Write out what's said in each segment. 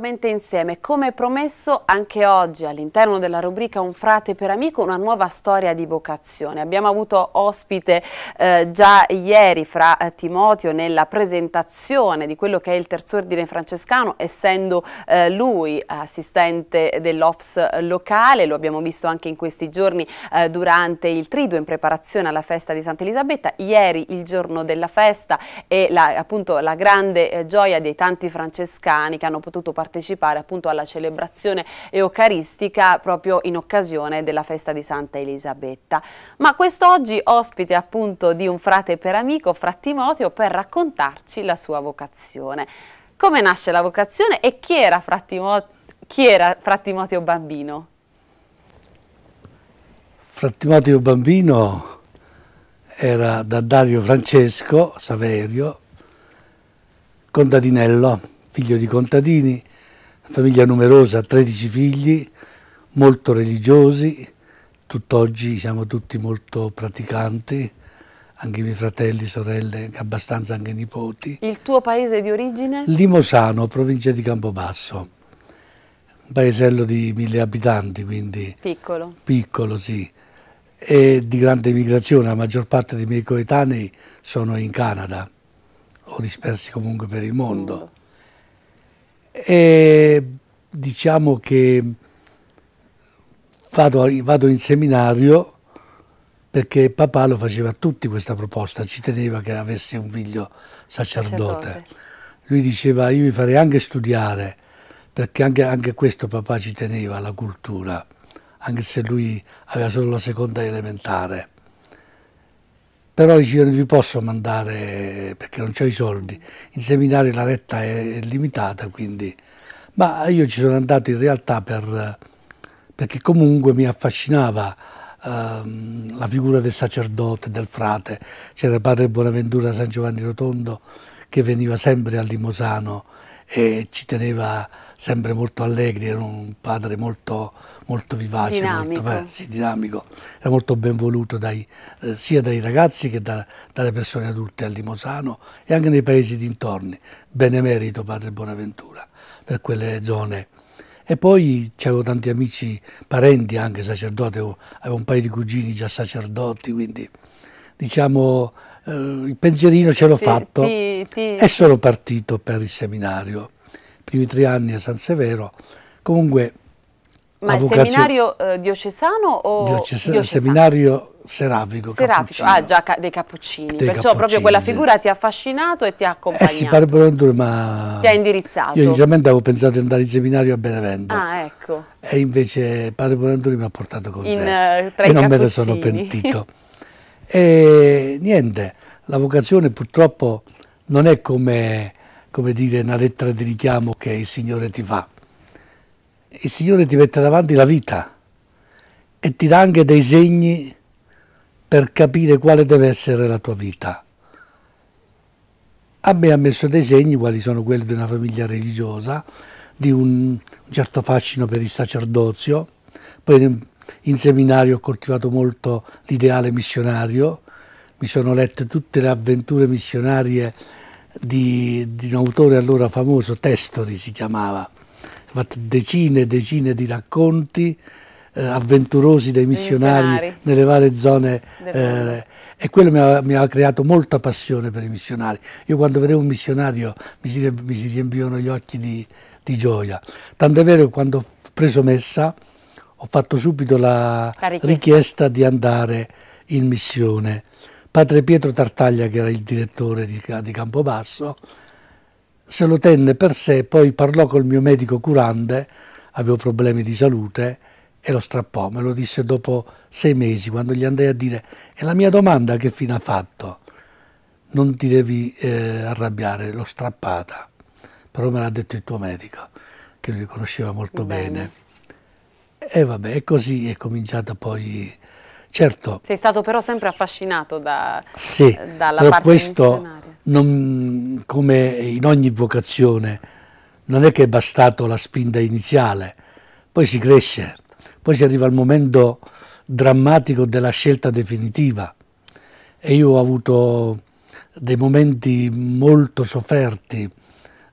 nuovamente insieme. Come promesso anche oggi all'interno della rubrica Un frate per amico una nuova storia di vocazione. Abbiamo avuto ospite eh, già ieri fra eh, Timotio nella presentazione di quello che è il terzo ordine francescano essendo eh, lui assistente dell'Ofs locale, lo abbiamo visto anche in questi giorni eh, durante il Trido in preparazione alla festa di Santa Elisabetta, ieri il giorno della festa e la, appunto la grande eh, gioia dei tanti francescani che hanno potuto partecipare partecipare appunto alla celebrazione eucaristica proprio in occasione della festa di Santa Elisabetta. Ma quest'oggi ospite appunto di un frate per amico, fra per raccontarci la sua vocazione. Come nasce la vocazione e chi era fra, chi era fra Bambino? Fra Bambino era da Dario Francesco Saverio, contadinello, figlio di contadini, famiglia numerosa, 13 figli, molto religiosi, tutt'oggi siamo tutti molto praticanti, anche i miei fratelli, sorelle, abbastanza anche nipoti. Il tuo paese di origine? Limosano, provincia di Campobasso, un paesello di mille abitanti, quindi... Piccolo. Piccolo, sì. E di grande migrazione, la maggior parte dei miei coetanei sono in Canada o dispersi comunque per il mondo. E diciamo che vado, vado in seminario perché papà lo faceva a tutti questa proposta, ci teneva che avessi un figlio sacerdote. sacerdote. Lui diceva io vi farei anche studiare, perché anche, anche, questo papà ci teneva alla cultura, anche se lui aveva solo la seconda elementare però dice non vi posso mandare perché non ho i soldi, in seminario la retta è, limitata, quindi... ma io ci sono andato in realtà per, perché comunque mi affascinava ehm, la figura del sacerdote, del frate, c'era padre Bonaventura San Giovanni Rotondo che veniva sempre a Limosano e ci teneva sempre molto allegri, era un padre molto, molto vivace, dinamico. Molto, beh, sì, dinamico, era molto ben voluto dai, eh, sia dai ragazzi che da, dalle persone adulte a Limosano e anche nei paesi dintorni. Benemerito padre Bonaventura per quelle zone. E poi c'avevo tanti amici, parenti anche sacerdoti, avevo, un paio di cugini già sacerdoti, quindi diciamo eh, il pensierino ce l'ho fatto ti, ti... e sono partito per il seminario primi tre anni a San Severo. Comunque, Ma il seminario eh, diocesano o diocesa, diocesano. seminario serafico? Serafico, ah già ca dei cappuccini, dei perciò cappuccini, proprio quella figura ti ha affascinato e ti ha accompagnato. Eh sì, parlo due, ma... Ti ha indirizzato. Io inizialmente avevo pensato di andare in seminario a Benevento. Ah, ecco. E invece Padre Bonanduri mi ha portato con in, sé. Eh, e non me ne sono pentito. e niente, la vocazione purtroppo non è come come dire, una lettera di richiamo che il Signore ti fa. Il Signore ti mette davanti la vita e ti dà anche dei segni per capire quale deve essere la tua vita. A me ha messo dei segni, quali sono quelli di una famiglia religiosa, di un, certo fascino per il sacerdozio, poi in seminario ho coltivato molto l'ideale missionario, mi sono letto tutte le avventure missionarie di, di, un autore allora famoso, Testori si chiamava, fatto decine e decine di racconti eh, avventurosi dei missionari, missionari, nelle varie zone eh, e quello mi ha, mi ha, creato molta passione per i missionari. Io quando vedevo un missionario mi si, mi si riempivano gli occhi di, di gioia, tant'è vero che quando ho preso messa ho fatto subito la, la richiesta. richiesta di andare in missione Padre Pietro Tartaglia, che era il direttore di, di Campobasso, se lo tenne per sé, poi parlò col mio medico curante, avevo problemi di salute, e lo strappò, me lo disse dopo sei mesi, quando gli andai a dire, e la mia domanda che fine ha fatto? Non ti devi eh, arrabbiare, l'ho strappata, però me l'ha detto il tuo medico, che lui conosceva molto bene. bene. E vabbè, così è cominciata poi Certo. Sei stato però sempre affascinato da, sì, dalla però parte questo non, come in ogni vocazione non è che è bastato la spinta iniziale, poi si cresce, poi si arriva al momento drammatico della scelta definitiva e io ho avuto dei momenti molto sofferti,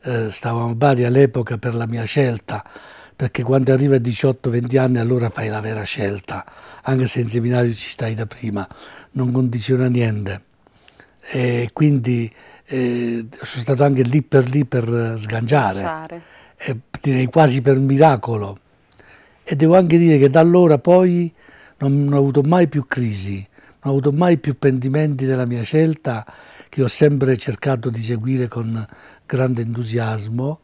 eh, stavo a Bari all'epoca per la mia scelta, perché quando arrivi a 18-20 anni allora fai la vera scelta, anche se in seminario ci stai da prima, non condiziona niente. E quindi eh, sono stato anche lì per lì per sganciare, e, direi quasi per miracolo. E devo anche dire che da allora poi non, non ho avuto mai più crisi, non ho avuto mai più pentimenti della mia scelta che ho sempre cercato di seguire con grande entusiasmo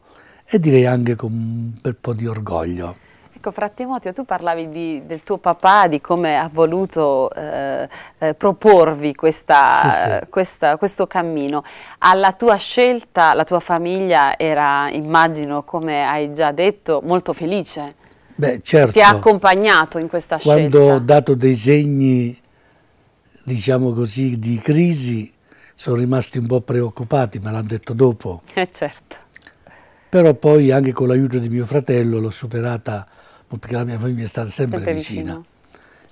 e direi anche con un bel po' di orgoglio. Ecco, fra tu parlavi di, del tuo papà, di come ha voluto eh, eh, proporvi questa, sì, sì. Questa, questo cammino. Alla tua scelta, la tua famiglia era, immagino, come hai già detto, molto felice. Beh, certo. Ti ha accompagnato in questa scelta. Quando ho dato dei segni, diciamo così, di crisi, sono rimasti un po' preoccupati, me l'hanno detto dopo. Eh certo però poi anche con l'aiuto di mio fratello l'ho superata, perché la mia famiglia è stata sempre vicina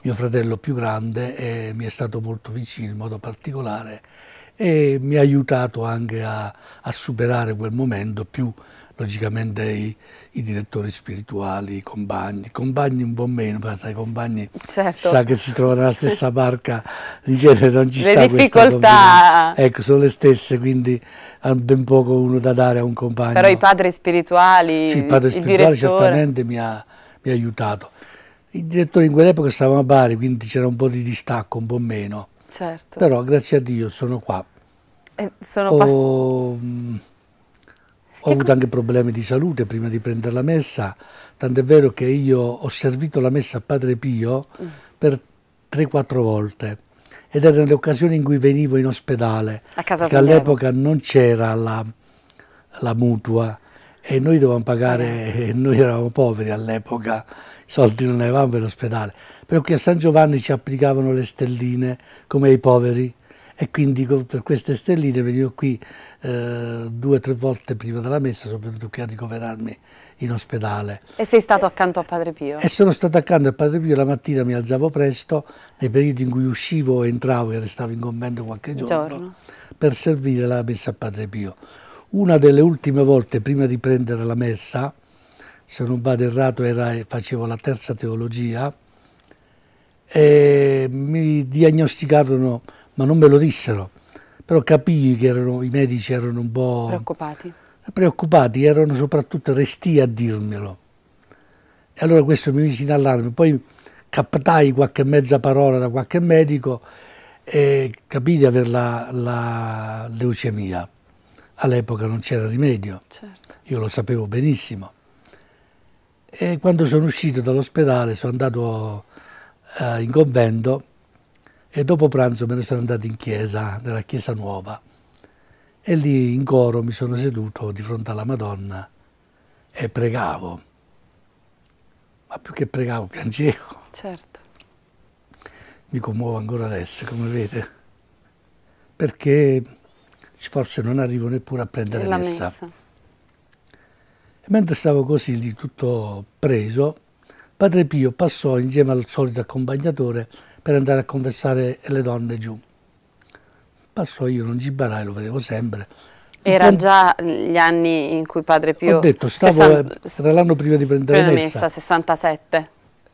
mio fratello più grande e mi è stato molto vicino in modo particolare e mi ha aiutato anche a, a superare quel momento più logicamente i, i, direttori spirituali, i compagni, compagni un po' meno, ma sai, compagni certo. sa che si trovano nella stessa barca, in genere non ci le sta difficoltà. Ecco, sono le stesse, quindi hanno ben poco uno da dare a un compagno. Però i padri spirituali, sì, il padre spirituale il certamente mi ha, mi ha aiutato. Il direttore in quell'epoca stava a Bari, quindi c'era un po' di distacco, un po' meno. Certo. Però grazie a Dio sono qua. Eh, sono ho, mh, mm, ho avuto anche problemi di salute prima di prendere la messa, tant'è vero che io ho servito la messa a Padre Pio mm. per 3-4 volte ed erano le occasioni in cui venivo in ospedale, a casa che all'epoca non c'era la, la mutua, e noi dovevamo pagare, noi eravamo poveri all'epoca, i soldi non ne avevamo per l'ospedale, però qui a San Giovanni ci applicavano le stelline come ai poveri e quindi per queste stelline venivo qui eh, due o tre volte prima della messa, sono venuto qui a ricoverarmi in ospedale. E sei stato accanto a Padre Pio? E sono stato accanto a Padre Pio, la mattina mi alzavo presto, nei periodi in cui uscivo entravo e restavo in convento qualche giorno, giorno. per servire la messa a Padre Pio. Una delle ultime volte prima di prendere la messa, se non vado errato era, facevo la terza teologia, e mi diagnosticarono, ma non me lo dissero, però capii che erano, i medici erano un po' preoccupati. preoccupati, erano soprattutto resti a dirmelo. E allora questo mi mise in allarme. Poi captai qualche mezza parola da qualche medico e capii di avere la, la leucemia all'epoca non c'era rimedio, certo. io lo sapevo benissimo. E quando sono uscito dall'ospedale sono andato eh, in convento e dopo pranzo me ne sono andato in chiesa, nella chiesa nuova. E lì in coro mi sono seduto di fronte alla Madonna e pregavo. Ma più che pregavo, piangevo. Certo. Mi commuovo ancora adesso, come vedete. Perché forse non arrivo neppure a prendere la messa. messa. Mentre stavo così lì tutto preso, Padre Pio passò insieme al solito accompagnatore per andare a conversare le donne giù. Passò io, non ci gibarai, lo vedevo sempre. Era già gli anni in cui Padre Pio... Ho detto, stavo, 60... Eh, era l'anno prima di prendere la messa. messa. 67.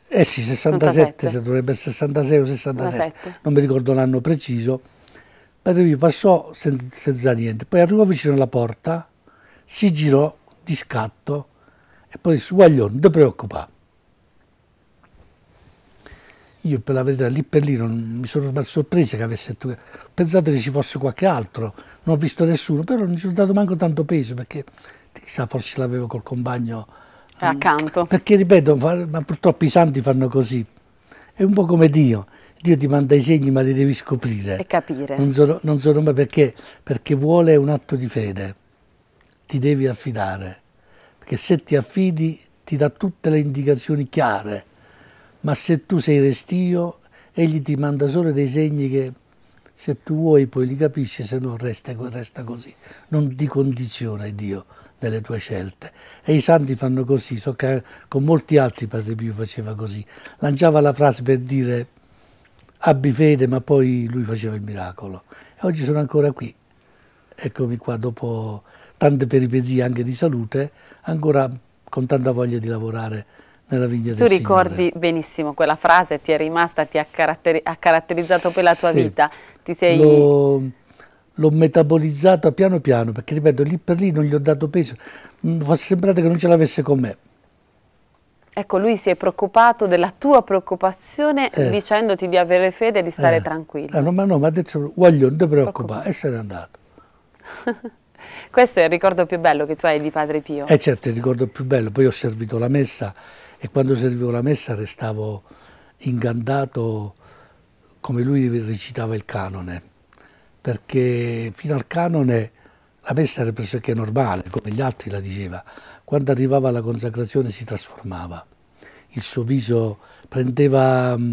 Eh sì, 67, 67, se dovrebbe essere 66 o 67, 67. non mi ricordo l'anno preciso Padre Bedovi passò sen- senza niente, poi arrivò vicino alla porta, si girò di scatto e poi disse Guaglione, non ti preoccupare. Io per la verità lì per lì non, mi sono sorpreso che avesse ho pensate che ci fosse qualche altro, non ho visto nessuno, però non ci sono dato manco tanto peso perché chissà forse l'avevo col compagno accanto. Perché ripeto, ma purtroppo i santi fanno così. È un po' come Dio. Dio ti manda i segni ma li devi scoprire. E capire. Non sono, non sono mai perché, perché vuole un atto di fede, ti devi affidare, perché se ti affidi ti dà tutte le indicazioni chiare, ma se tu sei restio, egli ti manda solo dei segni che se tu vuoi poi li capisci, se no resta, resta così. Non ti condiziona Dio delle tue scelte. E i santi fanno così, so che con molti altri Padre Pio faceva così. Lanciava la frase per dire abbi fede, ma poi lui faceva il miracolo. E oggi sono ancora qui, eccomi qua dopo tante peripezie anche di salute, ancora con tanta voglia di lavorare nella vigna tu del Tu ricordi benissimo quella frase, ti è rimasta, ti ha, caratteri ha caratterizzato per la tua sì. vita, ti sei... Lo l'ho metabolizzata piano piano, perché ripeto, lì per lì non gli ho dato peso, mm, sembrate che non ce l'avesse con me, Ecco, lui si è preoccupato della tua preoccupazione eh. dicendoti di avere fede e di stare eh. tranquillo. Eh, no, ma no, ma adesso voglio, non ti preoccupare, e se n'è andato. Questo è il ricordo più bello che tu hai di Padre Pio. Eh certo, il ricordo più bello. Poi ho servito la messa e quando servivo la messa restavo ingandato come lui recitava il canone. Perché fino al canone la messa era pressoché normale, come gli altri la diceva. Quando arrivava la consacrazione si trasformava. Il suo viso prendeva mm,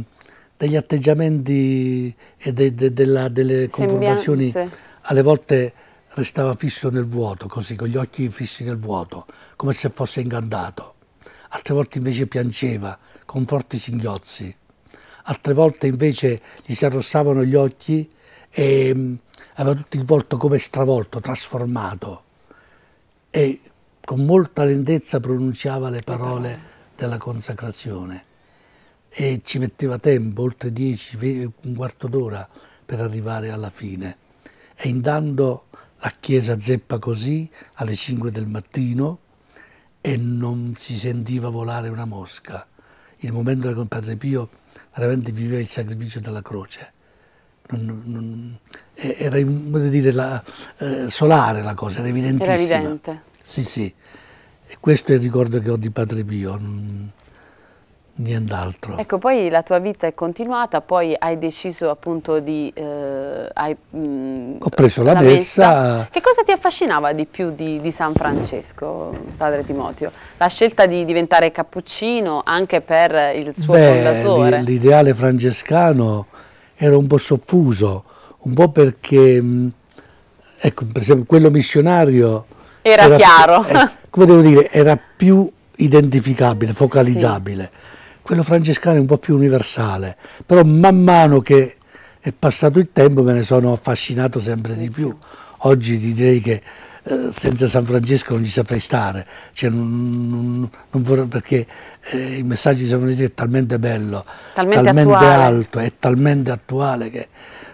degli atteggiamenti e de, de, de la, delle conformazioni. Sembianze. Alle volte restava fisso nel vuoto, così, con gli occhi fissi nel vuoto, come se fosse incantato. Altre volte invece piangeva, con forti singhiozzi. Altre volte invece gli si arrossavano gli occhi e mm, aveva tutto il volto come stravolto, trasformato e con molta lentezza pronunciava le parole della consacrazione e ci metteva tempo, oltre dieci, un quarto d'ora per arrivare alla fine e intanto la chiesa zeppa così alle 5 del mattino e non si sentiva volare una mosca. Il momento in cui Padre Pio veramente viveva il sacrificio della croce non, non, era dire, la, eh, solare la cosa, era evidentissima. Era evidente. Sì, sì. E questo è il ricordo che ho di Padre Pio, nient'altro. Ecco, poi la tua vita è continuata, poi hai deciso appunto di... Eh, hai, mh, mm, ho preso la, la messa. messa. Che cosa ti affascinava di più di, di, San Francesco, Padre Timotio? La scelta di diventare cappuccino anche per il suo Beh, fondatore? L'ideale francescano ero un po' soffuso, un po' perché, mm, ecco, per esempio, quello missionario... Era, era chiaro. Eh, come devo dire, era più identificabile, focalizzabile. Sì. Quello francescano è un po' più universale, però man mano che è passato il tempo me ne sono affascinato sempre di più. Oggi direi che eh, senza San Francesco non ci saprei stare, cioè, non, non, non vorrei, perché eh, il messaggio di San Francesco è talmente bello, talmente, talmente alto, è talmente attuale che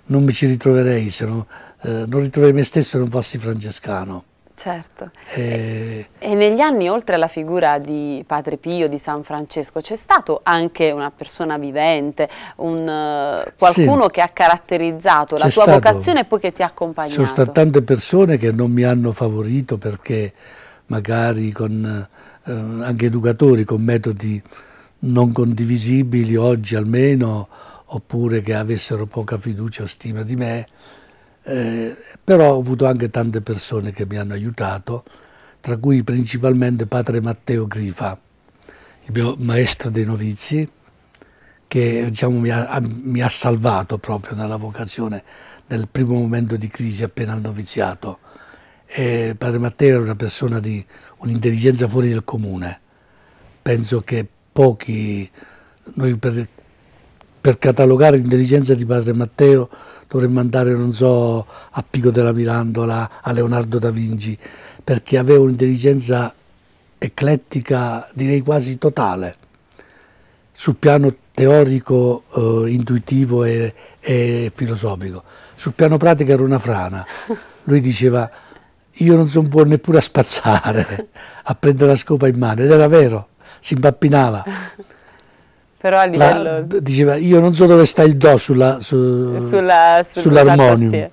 non mi ci ritroverei, se no, eh, non ritroverei me stesso se non fossi francescano. Certo. Eh. E... e negli anni, oltre alla figura di Padre Pio, di San Francesco, c'è stato anche una persona vivente, un, eh, qualcuno sì. che ha caratterizzato la tua vocazione e poi che ti ha accompagnato. Ci sono state tante persone che non mi hanno favorito perché magari con, eh, anche educatori con metodi non condivisibili oggi almeno, oppure che avessero poca fiducia o stima di me, eh, però ho avuto anche tante persone che mi hanno aiutato, tra cui principalmente padre Matteo Grifa, il mio maestro dei novizi, che diciamo, mi, ha, mi, ha, salvato proprio nella vocazione nel primo momento di crisi appena al noviziato. E padre Matteo era una persona di un'intelligenza fuori del comune, penso che pochi, noi per per catalogare l'intelligenza di padre Matteo dovremmo andare, non so, a Pico della Mirandola, a Leonardo da Vinci, perché aveva un'intelligenza eclettica, direi quasi totale, sul piano teorico, eh, intuitivo e, e filosofico. Sul piano pratico era una frana. Lui diceva, io non sono buono neppure a spazzare, a prendere la scopa in mano, ed era vero, si imbappinava però a livello... La, diceva, io non so dove sta il do sulla, su, sulla, sul sull'armonium,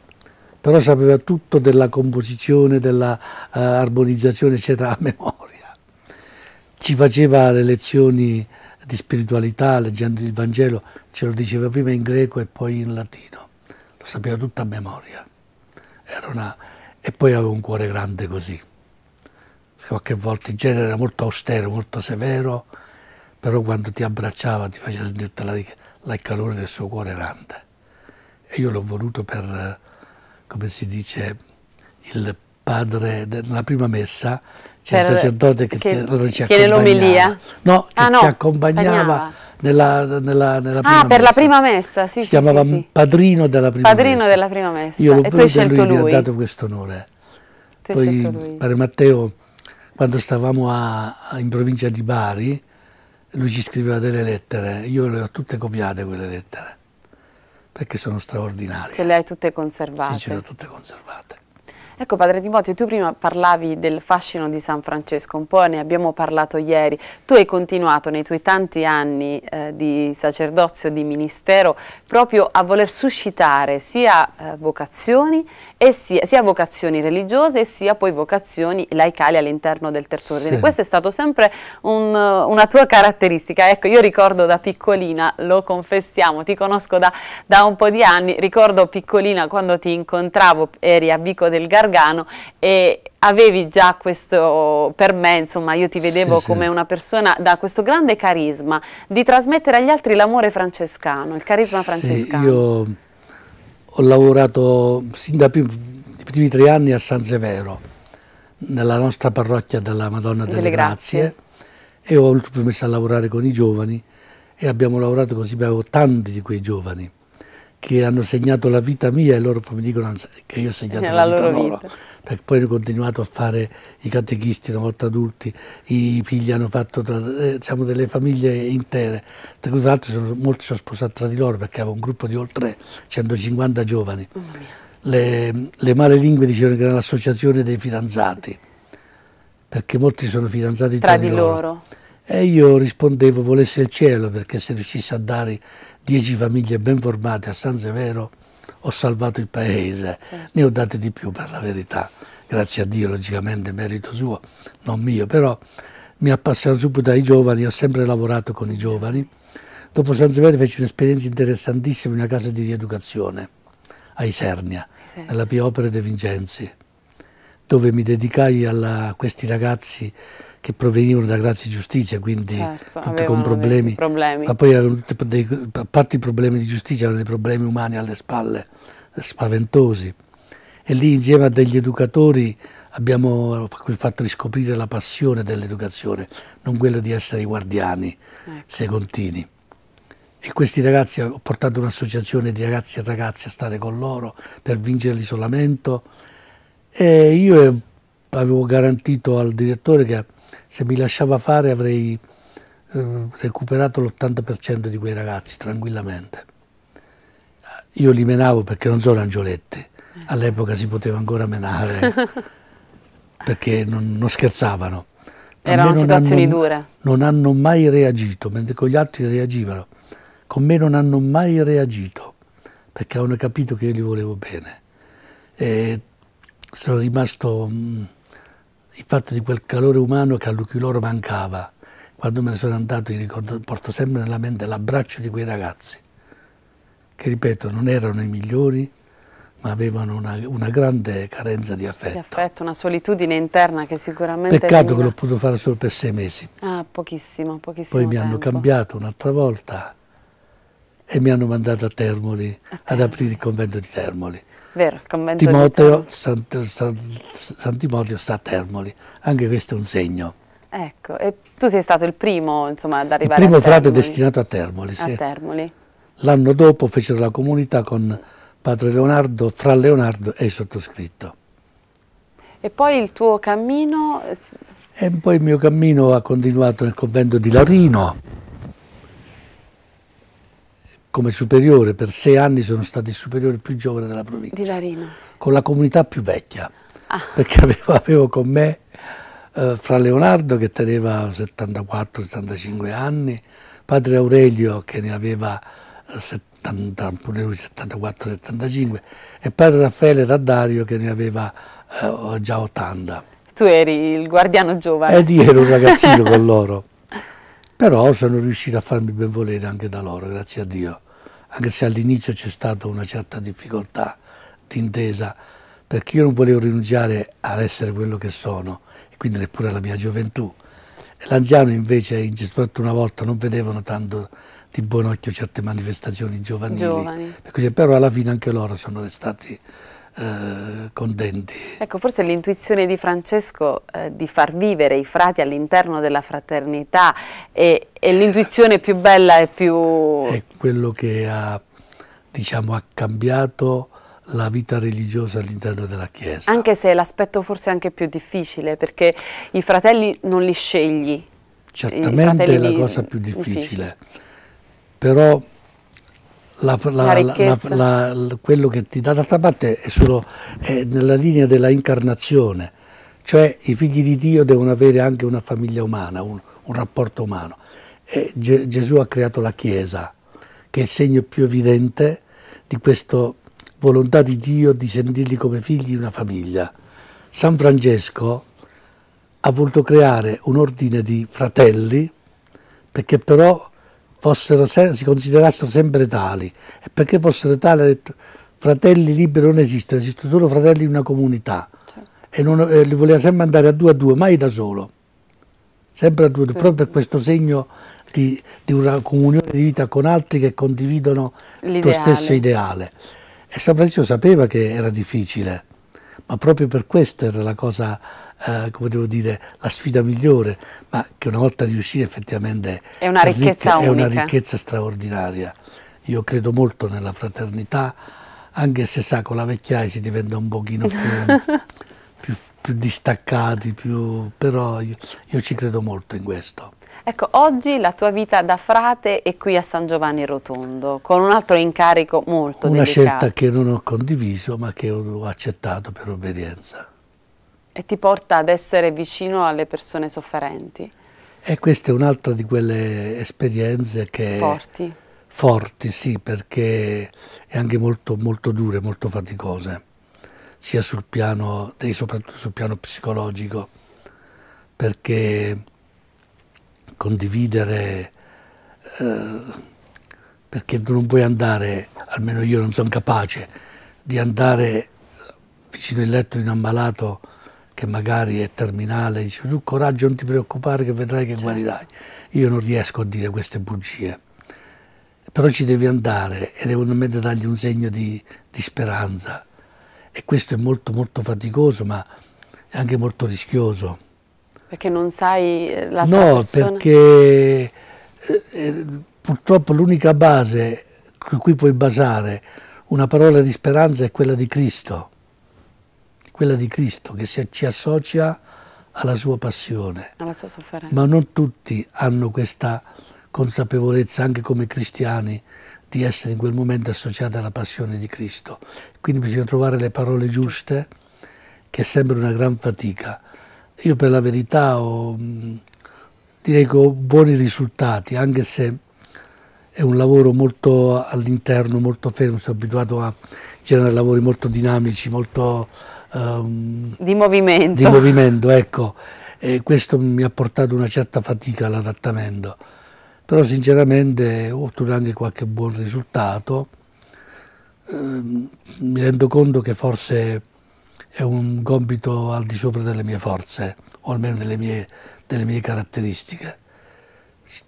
però sapeva tutto della composizione, dell'armonizzazione, eh, uh, eccetera, a memoria. Ci faceva le lezioni di spiritualità, leggendo il Vangelo, ce lo diceva prima in greco e poi in latino, lo sapeva tutto a memoria. Una... E poi aveva un cuore grande così. Qualche volta in genere era molto austero, molto severo, però quando ti abbracciava ti faceva sentire tutto il calore del suo cuore erante. E io l'ho voluto per, come si dice, il padre della prima messa c'è cioè il sacerdote che, che, te, ci ah, che nell'omelia? No, che ah, no, ci accompagnava nella, nella, nella, ah, prima ah, messa. Ah, per la prima messa, sì. Si sì, chiamava sì, padrino della prima padrino messa. Padrino della prima messa. Io l'ho e voluto e lui, lui mi ha dato questo onore. Poi, padre Matteo, quando stavamo a, a, in provincia di Bari, lui ci scriveva delle lettere, io le ho tutte copiate quelle lettere, perché sono straordinarie. Ce le hai tutte conservate? Sì, ce le ho tutte conservate. Ecco padre Timoteo, tu prima parlavi del fascino di San Francesco, un po' ne abbiamo parlato ieri, tu hai continuato nei tuoi tanti anni eh, di sacerdozio, di ministero, proprio a voler suscitare sia eh, vocazioni, sia, sia, vocazioni religiose sia poi vocazioni laicali all'interno del terzo ordine. Sì. Questo è stato sempre un, una tua caratteristica, ecco io ricordo da piccolina, lo confessiamo, ti conosco da, da un po' di anni, ricordo piccolina quando ti incontravo, eri a Vico del Gargano, Gargano e avevi già questo, per me insomma io ti vedevo sì, come sì. una persona da questo grande carisma di trasmettere agli altri l'amore francescano, il carisma sì, francescano. Io ho lavorato sin da i primi tre anni a San Severo, nella nostra parrocchia della Madonna delle, delle Grazie. Grazie e ho messo a lavorare con i giovani e abbiamo lavorato così, avevo tanti di quei giovani che hanno segnato la vita mia e loro poi mi dicono che io ho segnato la, la vita loro, vita. perché poi hanno continuato a fare i catechisti una volta adulti, i figli hanno fatto tra, eh, diciamo, delle famiglie intere, tra cui tra l'altro sono, molti sono sposati tra di loro perché avevo un gruppo di oltre 150 giovani. Mm. Le, le male lingue dicevano che era l'associazione dei fidanzati, perché molti sono fidanzati tra, tra di loro. loro. E io rispondevo volesse il cielo perché se riuscisse a dare dieci famiglie ben formate a San Severo ho salvato il paese, sì. Certo. ne ho date di più per la verità, grazie a Dio logicamente merito suo, non mio, però mi ha passato subito ai giovani, ho sempre lavorato con i giovani, dopo San Severo feci un'esperienza interessantissima in una casa di rieducazione a Isernia, sì. nella Pia Opera De Vincenzi, dove mi dedicai a questi ragazzi che provenivano da grazia e giustizia, quindi certo, tutte con problemi, problemi, ma poi erano tutte dei, a parte i problemi di giustizia, avevano dei problemi umani alle spalle, spaventosi. E lì insieme a degli educatori abbiamo fatto riscoprire la passione dell'educazione, non quella di essere i guardiani ecco. secontini. E questi ragazzi, ho portato un'associazione di ragazzi e ragazze a stare con loro per vincere l'isolamento e io avevo garantito al direttore che se mi lasciava fare avrei eh, recuperato l'80% di quei ragazzi tranquillamente. Eh, io li menavo perché non sono angioletti, eh. all'epoca si poteva ancora menare perché non, non scherzavano. Erano situazioni hanno, dure. Non hanno mai reagito, mentre con gli altri reagivano. Con me non hanno mai reagito perché avevano capito che io li volevo bene. E sono rimasto mh, mm, il fatto di quel calore umano che a loro mancava. Quando me ne sono andato ricordo, porto sempre nella mente l'abbraccio di quei ragazzi, che ripeto non erano i migliori, ma avevano una, una grande carenza di affetto. Di affetto, una solitudine interna che sicuramente... Peccato che l'ho potuto fare solo per sei mesi. Ah, pochissimo, pochissimo Poi mi hanno cambiato un'altra volta e mi hanno mandato a Termoli, a Termoli, ad aprire il convento di Termoli. Vero, Timoteo, San, San, San, Timoteo sta a Termoli, anche questo è un segno. Ecco, e tu sei stato il primo insomma, ad arrivare a il primo frate destinato a Termoli, sì. A Termoli. L'anno dopo fecero la comunità con padre Leonardo, fra Leonardo e il sottoscritto. E poi il tuo cammino? E poi il mio cammino ha continuato nel convento di Larino, come superiore, per sei anni sono stato il superiore più giovane della provincia. Di Larino. Con la comunità più vecchia, ah. perché avevo, avevo, con me eh, Fra Leonardo che teneva 74-75 anni, padre Aurelio che ne aveva 74-75 eh, e padre Raffaele Daddario che ne aveva eh, già 80 tu eri il guardiano giovane. Ed eh, io ero un ragazzino con loro, però sono riuscito a farmi benvolere anche da loro, grazie a Dio anche se all'inizio c'è stata una certa difficoltà d'intesa, perché io non volevo rinunciare ad essere quello che sono, e quindi neppure alla mia gioventù. L'anziano invece, in soprattutto una volta, non vedevano tanto di buon occhio certe manifestazioni giovanili, Giovani. per però alla fine anche loro sono restati eh, contenti. Ecco, forse l'intuizione di Francesco eh, di far vivere i frati all'interno della fraternità è, è l'intuizione più bella e più... È quello che ha, diciamo, ha cambiato la vita religiosa all'interno della Chiesa. Anche se l'aspetto forse anche più difficile, perché i fratelli non li scegli. Certamente è la cosa più difficile, difficile. però la, la, la, quello che ti dà d'altra parte è solo è nella linea della incarnazione, cioè i figli di Dio devono avere anche una famiglia umana, un, un rapporto umano. Ge Gesù ha creato la Chiesa, che è il segno più evidente di questa volontà di Dio di sentirli come figli di una famiglia. San Francesco ha voluto creare un ordine di fratelli perché però fossero, si considerassero sempre tali. E perché fossero tali, ha detto, fratelli liberi non esistono, esistono solo fratelli in una comunità. Certo. E, non, e eh, li voleva sempre andare a due a due, mai da solo. Sempre a due, certo. proprio per questo segno di, di, una comunione di vita con altri che condividono lo stesso ideale. E San Francisco sapeva che era difficile, ma proprio per questo era la cosa, eh, come devo dire, la sfida migliore, ma che una volta riuscì effettivamente è una ricchezza, è una ricchezza straordinaria. Io credo molto nella fraternità, anche se sa con la vecchiaia si diventa un pochino più, più, più distaccati, più, però io, io ci credo molto in questo. Ecco, oggi la tua vita da frate è qui a San Giovanni Rotondo, con un altro incarico molto Una Una scelta che non ho condiviso, ma che ho accettato per obbedienza. E ti porta ad essere vicino alle persone sofferenti. E questa è un'altra di quelle esperienze che... Forti. Forti, sì, perché è anche molto, molto dure, molto faticose, sia sul piano, soprattutto sul piano psicologico, perché condividere, eh, perché non puoi andare, almeno io non sono capace, di andare vicino il letto di un ammalato che magari è terminale, dice tu coraggio non ti preoccupare che vedrai che certo. guarirai. Io non riesco a dire queste bugie, però ci devi andare e devo veramente dargli un segno di, di speranza. E questo è molto molto faticoso ma è anche molto rischioso. Perché non sai eh, la no, persona? No, perché eh, eh, purtroppo l'unica base su cui puoi basare una parola di speranza è quella di Cristo, quella di Cristo che si, ci associa alla sua passione. Alla sua sofferenza. Ma non tutti hanno questa consapevolezza, anche come cristiani, di essere in quel momento associati alla passione di Cristo. Quindi bisogna trovare le parole giuste, che è sempre una gran fatica, io per la verità ho, mm, direi che ho buoni risultati, anche se è un lavoro molto all'interno, molto fermo, sono abituato a generare lavori molto dinamici, molto... Um, di movimento. Di movimento, ecco. E questo mi ha portato una certa fatica all'adattamento, però sinceramente ho ottenuto anche qualche buon risultato. Eh, mi rendo conto che forse è un compito al di sopra delle mie forze, o almeno delle mie, delle mie caratteristiche.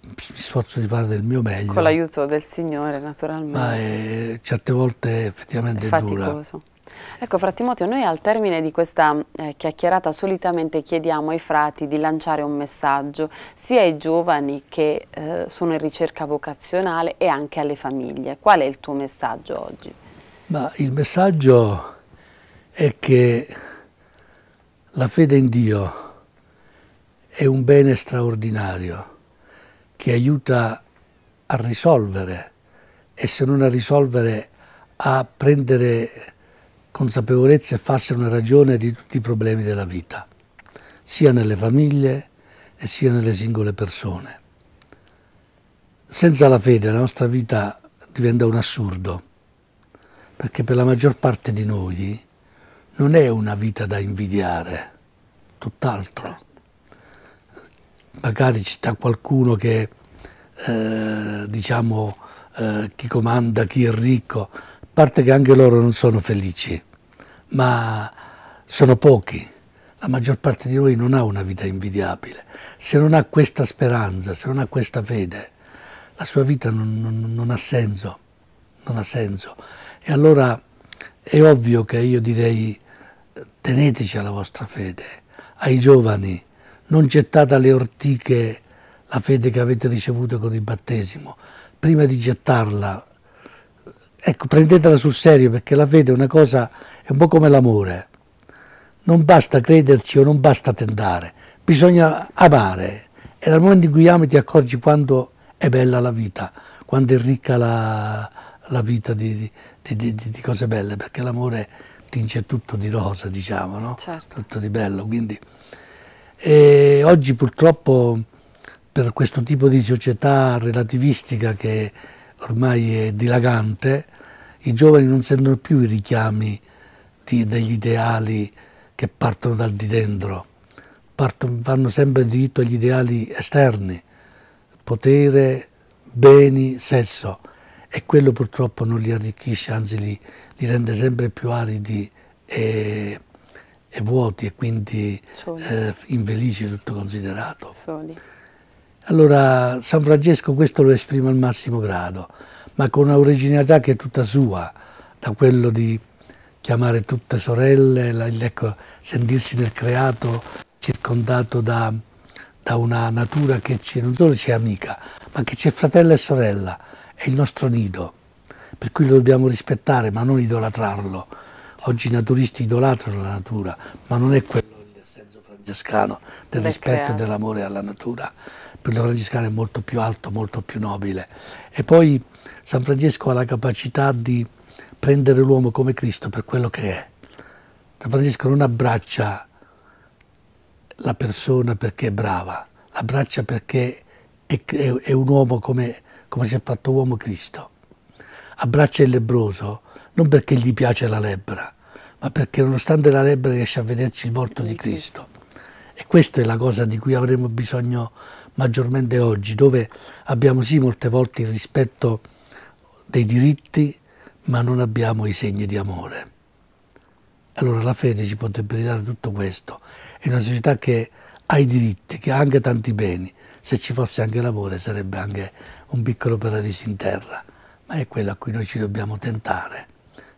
Mi sforzo di fare del mio meglio. Con l'aiuto del Signore, naturalmente. Ma è, eh, certe volte effettivamente è, dura. Ecco, fra noi al termine di questa eh, chiacchierata solitamente chiediamo ai frati di lanciare un messaggio sia ai giovani che eh, sono in ricerca vocazionale e anche alle famiglie. Qual è il tuo messaggio oggi? Ma il messaggio è che la fede in Dio è un bene straordinario che aiuta a risolvere e se non a risolvere a prendere consapevolezza e farsi una ragione di tutti i problemi della vita, sia nelle famiglie e sia nelle singole persone. Senza la fede la nostra vita diventa un assurdo, perché per la maggior parte di noi non è una vita da invidiare, tutt'altro. Magari ci sta qualcuno che, eh, diciamo, eh, chi comanda, chi è ricco, a parte che anche loro non sono felici, ma sono pochi. La maggior parte di noi non ha una vita invidiabile. Se non ha questa speranza, se non ha questa fede, la sua vita non, non, non ha senso. Non ha senso. E allora è ovvio che io direi teneteci alla vostra fede, ai giovani, non gettate alle ortiche la fede che avete ricevuto con il battesimo, prima di gettarla, ecco, prendetela sul serio perché la fede è una cosa, è un po' come l'amore, non basta crederci o non basta tentare, bisogna amare e dal momento in cui ami ti accorgi quanto è bella la vita, quanto è ricca la, la vita di, di, di, di cose belle, perché l'amore tinge tutto di rosa, diciamo, no? certo. tutto di bello. Quindi, e oggi purtroppo per questo tipo di società relativistica che ormai è dilagante, i giovani non sentono più i richiami di, degli ideali che partono dal di dentro, partono, vanno sempre diritto agli ideali esterni, potere, beni, sesso e quello purtroppo non li arricchisce, anzi li, li rende sempre più aridi e, e vuoti e quindi eh, infelici tutto considerato. Soli. Allora San Francesco questo lo esprime al massimo grado, ma con un'originalità che è tutta sua, da quello di chiamare tutte sorelle, la, ecco, sentirsi nel creato circondato da, da una natura che ci, non solo ci è amica, ma che ci è fratello e sorella, è il nostro nido per cui lo dobbiamo rispettare ma non idolatrarlo. Oggi i naturisti idolatrano la natura, ma non è quello il senso francescano del rispetto e dell'amore alla natura. Per lo francescano è molto più alto, molto più nobile. E poi San Francesco ha la capacità di prendere l'uomo come Cristo per quello che è. San Francesco non abbraccia la persona perché è brava, l'abbraccia perché è, è, è un uomo come, come si è fatto uomo Cristo abbraccia il lebroso non perché gli piace la lebbra, ma perché nonostante la lebbra riesce a vederci il volto di Cristo. E questa è la cosa di cui avremo bisogno maggiormente oggi, dove abbiamo sì molte volte il rispetto dei diritti, ma non abbiamo i segni di amore. Allora la fede ci potrebbe ridare tutto questo. È una società che ha i diritti, che ha anche tanti beni. Se ci fosse anche l'amore sarebbe anche un piccolo paradiso in terra ma è quella a cui noi ci dobbiamo tentare,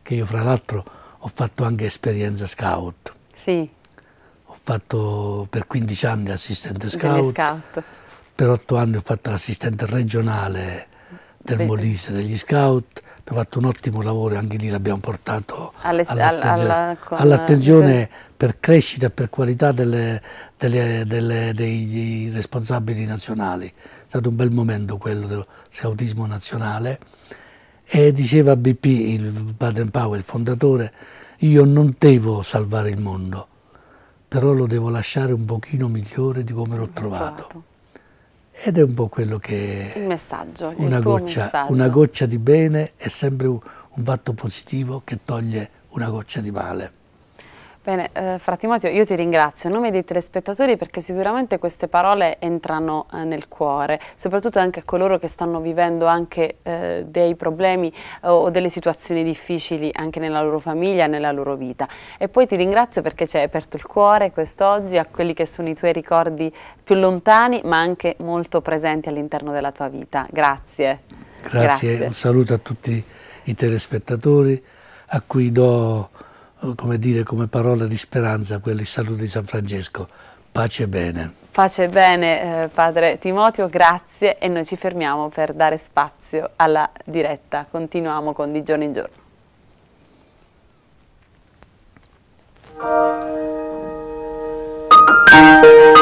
che io fra l'altro ho fatto anche esperienza scout. Sì. Ho fatto per 15 anni l'assistente scout. scout. Per 8 anni ho fatto l'assistente regionale del Molise, degli scout, abbiamo fatto un ottimo lavoro e anche lì l'abbiamo portato all'attenzione, all all per crescita e per qualità delle, delle, delle, dei, responsabili nazionali. È stato un bel momento quello dello scoutismo nazionale e diceva BP, il Baden Powell, il fondatore, io non devo salvare il mondo, però lo devo lasciare un pochino migliore di come l'ho trovato. Ed è un po' quello che... Il messaggio, una il goccia, messaggio. Una goccia di bene è sempre un, fatto positivo che toglie una goccia di male. Bene, eh, Fra io ti ringrazio a nome dei telespettatori perché sicuramente queste parole entrano eh, nel cuore, soprattutto anche a coloro che stanno vivendo anche eh, dei problemi eh, o delle situazioni difficili anche nella loro famiglia, nella loro vita. E poi ti ringrazio perché ci hai aperto il cuore quest'oggi a quelli che sono i tuoi ricordi più lontani ma anche molto presenti all'interno della tua vita. Grazie. Grazie. Grazie, un saluto a tutti i telespettatori a cui do come dire, come parola di speranza quelli di di San Francesco. Pace e bene. Pace e bene, eh, padre Timoteo, grazie e noi ci fermiamo per dare spazio alla diretta. Continuiamo con di giorno in giorno. Thank you.